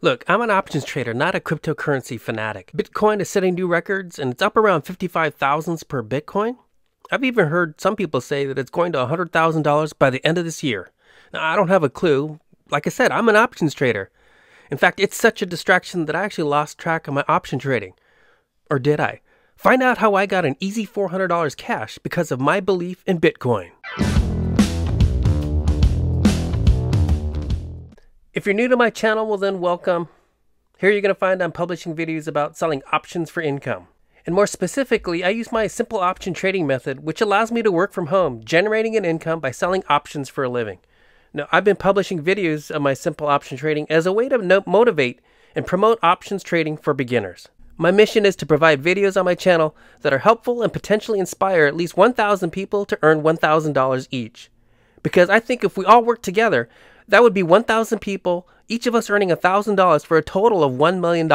Look, I'm an options trader, not a cryptocurrency fanatic. Bitcoin is setting new records and it's up around 55,000 per Bitcoin. I've even heard some people say that it's going to $100,000 by the end of this year. Now, I don't have a clue. Like I said, I'm an options trader. In fact, it's such a distraction that I actually lost track of my option trading. Or did I? Find out how I got an easy $400 cash because of my belief in Bitcoin. If you're new to my channel, well then welcome. Here you're going to find I'm publishing videos about selling options for income. And more specifically, I use my simple option trading method, which allows me to work from home, generating an income by selling options for a living. Now, I've been publishing videos of my simple option trading as a way to motivate and promote options trading for beginners. My mission is to provide videos on my channel that are helpful and potentially inspire at least 1,000 people to earn $1,000 each. Because I think if we all work together, that would be 1,000 people, each of us earning $1,000 for a total of $1 million.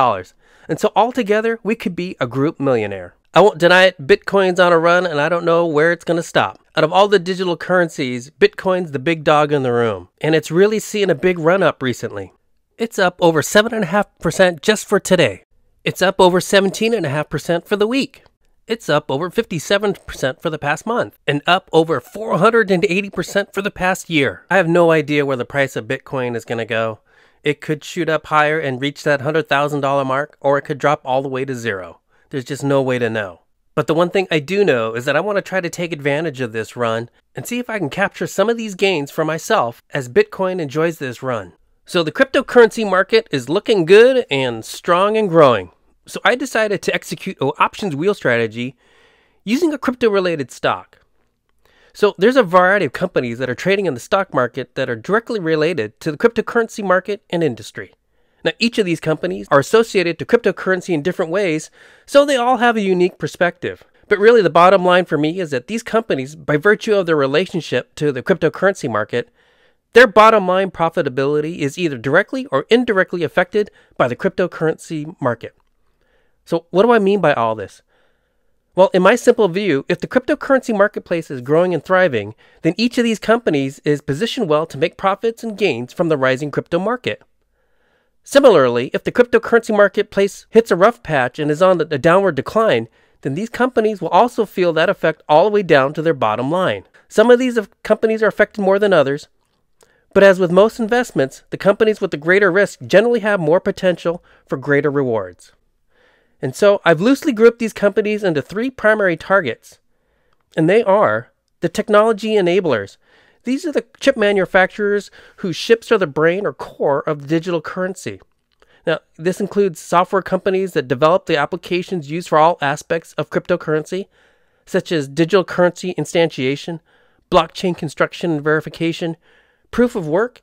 And so altogether, we could be a group millionaire. I won't deny it, Bitcoin's on a run and I don't know where it's going to stop. Out of all the digital currencies, Bitcoin's the big dog in the room, and it's really seeing a big run up recently. It's up over 7.5% just for today. It's up over 17.5% for the week. It's up over 57% for the past month and up over 480% for the past year. I have no idea where the price of Bitcoin is going to go. It could shoot up higher and reach that $100,000 mark, or it could drop all the way to zero. There's just no way to know. But the one thing I do know is that I want to try to take advantage of this run and see if I can capture some of these gains for myself as Bitcoin enjoys this run. So the cryptocurrency market is looking good and strong and growing. So I decided to execute an options wheel strategy using a crypto related stock. So there's a variety of companies that are trading in the stock market that are directly related to the cryptocurrency market and industry. Now, each of these companies are associated to cryptocurrency in different ways, so they all have a unique perspective. But really, the bottom line for me is that these companies, by virtue of their relationship to the cryptocurrency market, their bottom line profitability is either directly or indirectly affected by the cryptocurrency market. So, what do I mean by all this? Well, in my simple view, if the cryptocurrency marketplace is growing and thriving, then each of these companies is positioned well to make profits and gains from the rising crypto market. Similarly, if the cryptocurrency marketplace hits a rough patch and is on a downward decline, then these companies will also feel that effect all the way down to their bottom line. Some of these companies are affected more than others, but as with most investments, the companies with the greater risk generally have more potential for greater rewards. And so I've loosely grouped these companies into three primary targets, and they are the technology enablers. These are the chip manufacturers whose chips are the brain or core of digital currency. Now, this includes software companies that develop the applications used for all aspects of cryptocurrency, such as digital currency instantiation, blockchain construction and verification, proof of work,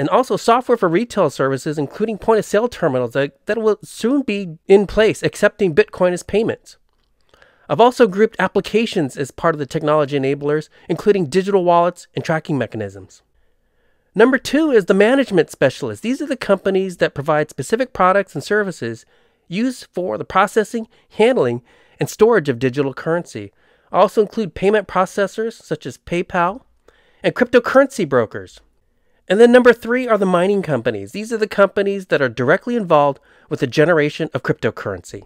and also software for retail services, including point of sale terminals that, that will soon be in place, accepting Bitcoin as payment. I've also grouped applications as part of the technology enablers, including digital wallets and tracking mechanisms. Number two is the management specialist. These are the companies that provide specific products and services used for the processing, handling, and storage of digital currency. I also include payment processors such as PayPal and cryptocurrency brokers. And then number three are the mining companies. These are the companies that are directly involved with the generation of cryptocurrency.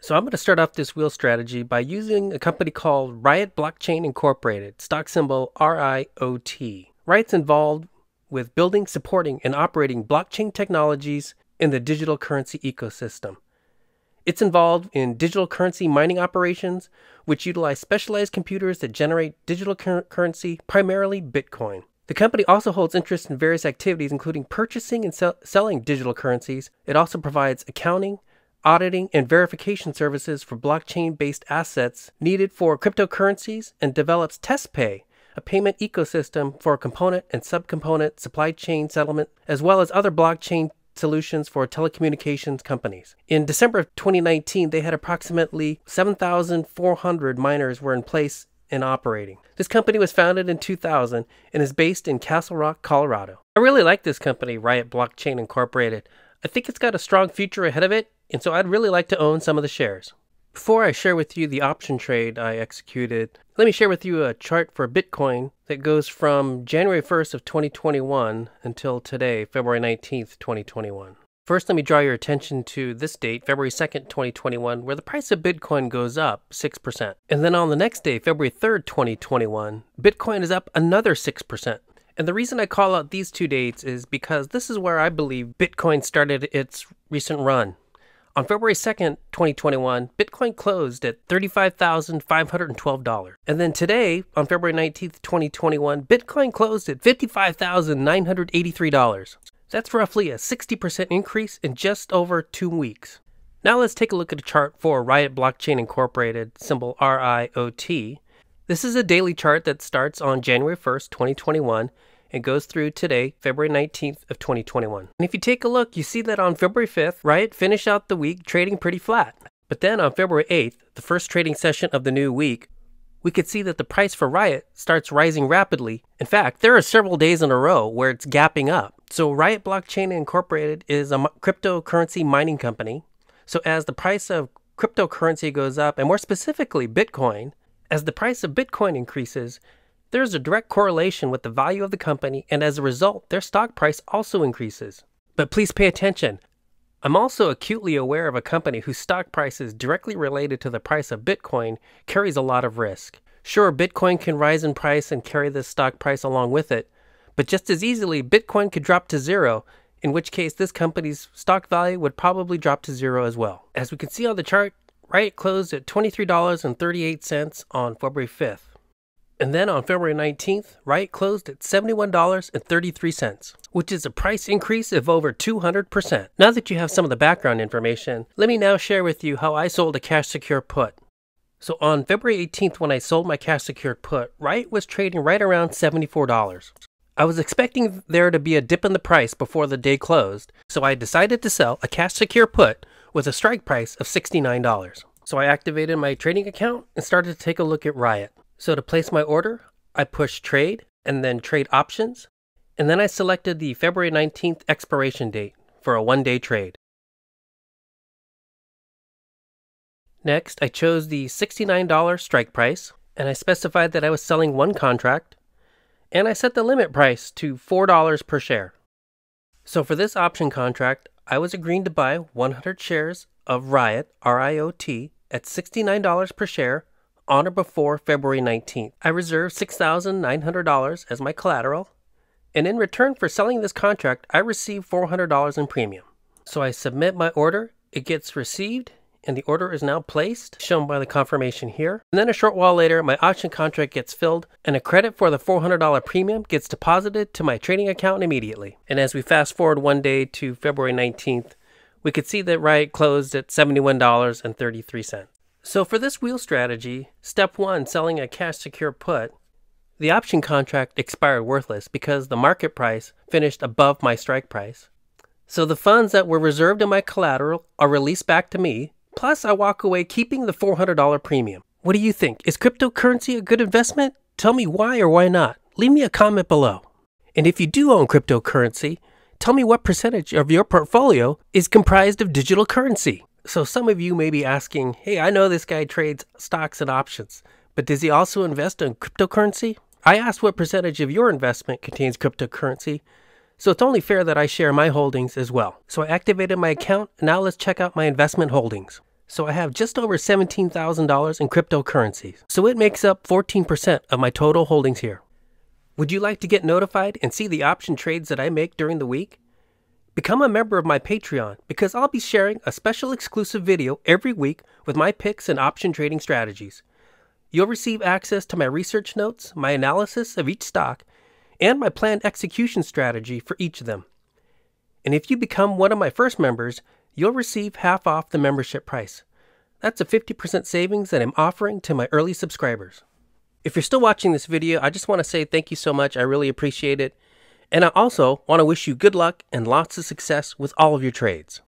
So I'm going to start off this wheel strategy by using a company called Riot Blockchain Incorporated, stock symbol RIOT. Riot's involved with building, supporting, and operating blockchain technologies in the digital currency ecosystem. It's involved in digital currency mining operations, which utilize specialized computers that generate digital cur currency, primarily Bitcoin. The company also holds interest in various activities, including purchasing and sell selling digital currencies. It also provides accounting, auditing, and verification services for blockchain based assets needed for cryptocurrencies and develops TestPay, a payment ecosystem for component and subcomponent supply chain settlement, as well as other blockchain solutions for telecommunications companies. In December of 2019, they had approximately 7,400 miners were in place and operating. This company was founded in 2000 and is based in Castle Rock, Colorado. I really like this company, Riot Blockchain Incorporated. I think it's got a strong future ahead of it, and so I'd really like to own some of the shares. Before I share with you the option trade I executed, let me share with you a chart for Bitcoin that goes from January 1st of 2021 until today, February 19th, 2021. First, let me draw your attention to this date, February 2nd, 2021, where the price of Bitcoin goes up 6%. And then on the next day, February 3rd, 2021, Bitcoin is up another 6%. And the reason I call out these two dates is because this is where I believe Bitcoin started its recent run. On February 2nd, 2021, Bitcoin closed at $35,512. And then today, on February 19th, 2021, Bitcoin closed at $55,983. That's roughly a 60% increase in just over two weeks. Now let's take a look at a chart for Riot Blockchain Incorporated, symbol RIOT. This is a daily chart that starts on January 1st, 2021 and goes through today, February 19th of 2021. And if you take a look, you see that on February 5th, Riot finished out the week trading pretty flat. But then on February 8th, the first trading session of the new week, we could see that the price for Riot starts rising rapidly. In fact, there are several days in a row where it's gapping up. So, Riot Blockchain Incorporated is a cryptocurrency mining company. So, as the price of cryptocurrency goes up, and more specifically Bitcoin, as the price of Bitcoin increases, there is a direct correlation with the value of the company, and as a result, their stock price also increases. But please pay attention. I'm also acutely aware of a company whose stock price is directly related to the price of Bitcoin carries a lot of risk. Sure, Bitcoin can rise in price and carry this stock price along with it, but just as easily, Bitcoin could drop to zero, in which case this company's stock value would probably drop to zero as well. As we can see on the chart, Riot closed at $23.38 on February 5th. And then on February 19th, Riot closed at $71.33, which is a price increase of over 200%. Now that you have some of the background information, let me now share with you how I sold a cash secure put. So on February 18th, when I sold my cash secured put, Riot was trading right around $74. I was expecting there to be a dip in the price before the day closed, so I decided to sell a cash secure put with a strike price of $69. So I activated my trading account and started to take a look at Riot. So to place my order, I pushed trade and then trade options, and then I selected the February 19th expiration date for a one day trade. Next, I chose the $69 strike price, and I specified that I was selling one contract and I set the limit price to $4 per share. So for this option contract, I was agreeing to buy 100 shares of Riot, RIOT, at $69 per share on or before February 19th. I reserved $6,900 as my collateral, and in return for selling this contract, I received $400 in premium. So I submit my order, it gets received, and the order is now placed, shown by the confirmation here. And then a short while later, my option contract gets filled, and a credit for the $400 premium gets deposited to my trading account immediately. And as we fast forward one day to February 19th, we could see that Riot closed at $71.33. So for this wheel strategy, step one, selling a cash secure put, the option contract expired worthless because the market price finished above my strike price. So the funds that were reserved in my collateral are released back to me, Plus, I walk away keeping the $400 premium. What do you think? Is cryptocurrency a good investment? Tell me why or why not. Leave me a comment below. And if you do own cryptocurrency, tell me what percentage of your portfolio is comprised of digital currency. So, some of you may be asking, hey, I know this guy trades stocks and options, but does he also invest in cryptocurrency? I asked what percentage of your investment contains cryptocurrency, so it's only fair that I share my holdings as well. So I activated my account. Now let's check out my investment holdings. So I have just over $17,000 in cryptocurrencies. So it makes up 14% of my total holdings here. Would you like to get notified and see the option trades that I make during the week? Become a member of my Patreon because I'll be sharing a special exclusive video every week with my picks and option trading strategies. You'll receive access to my research notes, my analysis of each stock, and my planned execution strategy for each of them. And if you become one of my first members, you'll receive half off the membership price. That's a 50% savings that I'm offering to my early subscribers. If you're still watching this video, I just want to say thank you so much. I really appreciate it. And I also want to wish you good luck and lots of success with all of your trades.